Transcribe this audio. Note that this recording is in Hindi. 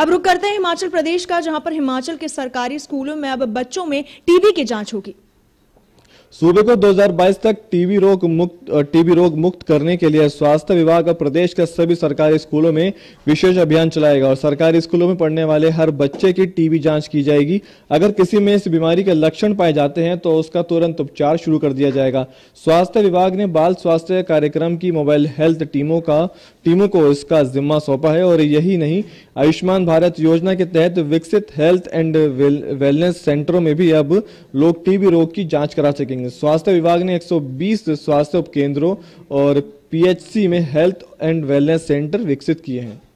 अब रुक करते हैं हिमाचल प्रदेश का जहां पर हिमाचल के सरकारी स्कूलों में अब बच्चों में टीबी की जांच होगी सूबे को 2022 तक टीबी रोग मुक्त टीबी रोग मुक्त करने के लिए स्वास्थ्य विभाग और प्रदेश के सभी सरकारी स्कूलों में विशेष अभियान चलाएगा और सरकारी स्कूलों में पढ़ने वाले हर बच्चे की टीबी जांच की जाएगी अगर किसी में इस बीमारी के लक्षण पाए जाते हैं तो उसका तुरंत उपचार शुरू कर दिया जाएगा स्वास्थ्य विभाग ने बाल स्वास्थ्य कार्यक्रम की मोबाइल हेल्थ टीमों का टीमों को इसका जिम्मा सौंपा है और यही नहीं आयुष्मान भारत योजना के तहत विकसित हेल्थ एंड वेलनेस सेंटरों में भी अब लोग टीबी रोग की जांच करा सकेंगे स्वास्थ्य विभाग ने 120 स्वास्थ्य उपकेंद्रों और पीएचसी में हेल्थ एंड वेलनेस सेंटर विकसित किए हैं